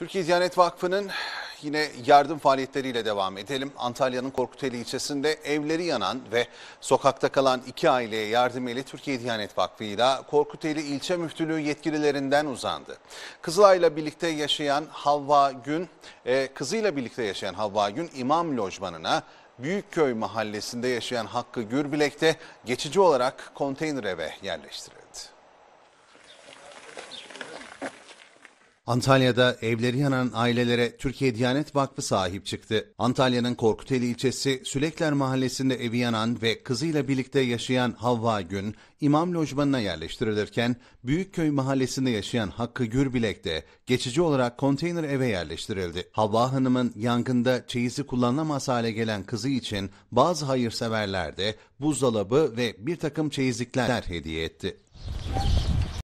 Türkiye Diyanet Vakfı'nın yine yardım faaliyetleriyle devam edelim. Antalya'nın Korkuteli ilçesinde evleri yanan ve sokakta kalan iki aileye yardım eli Türkiye Diyanet Vakfı ile Korkuteli ilçe müftülüğü yetkililerinden uzandı. Kızılay'la birlikte yaşayan Havva Gün, e, kızıyla birlikte yaşayan Havva Gün imam lojmanına Büyükköy mahallesinde yaşayan Hakkı Gürbilekte geçici olarak konteyner eve yerleştirildi. Antalya'da evleri yanan ailelere Türkiye Diyanet Vakfı sahip çıktı. Antalya'nın Korkuteli ilçesi Sülekler Mahallesi'nde evi yanan ve kızıyla birlikte yaşayan Havva Gün, imam lojmanına yerleştirilirken Büyükköy Mahallesi'nde yaşayan Hakkı Gürbilek de geçici olarak konteyner eve yerleştirildi. Havva Hanım'ın yangında çeyizi kullanılamaz hale gelen kızı için bazı hayırseverler de buzdolabı ve bir takım çeyizlikler hediye etti.